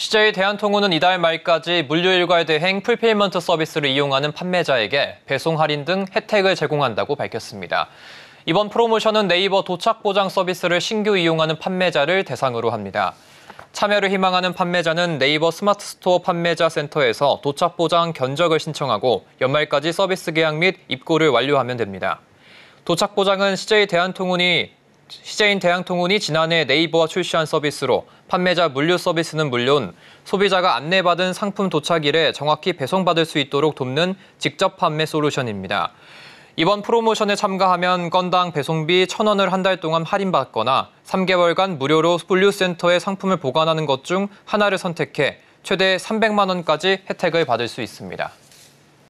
CJ 대한통운은 이달 말까지 물류 일괄 대행 풀필먼트 서비스를 이용하는 판매자에게 배송 할인 등 혜택을 제공한다고 밝혔습니다. 이번 프로모션은 네이버 도착 보장 서비스를 신규 이용하는 판매자를 대상으로 합니다. 참여를 희망하는 판매자는 네이버 스마트 스토어 판매자 센터에서 도착 보장 견적을 신청하고 연말까지 서비스 계약 및 입고를 완료하면 됩니다. 도착 보장은 CJ 대한통운이 시제인 대양통운이 지난해 네이버와 출시한 서비스로 판매자 물류 서비스는 물론 소비자가 안내받은 상품 도착일에 정확히 배송받을 수 있도록 돕는 직접 판매 솔루션입니다. 이번 프로모션에 참가하면 건당 배송비 1,000원을 한 달 동안 할인받거나 3개월간 무료로 물류센터에 상품을 보관하는 것 중 하나를 선택해 최대 300만 원까지 혜택을 받을 수 있습니다.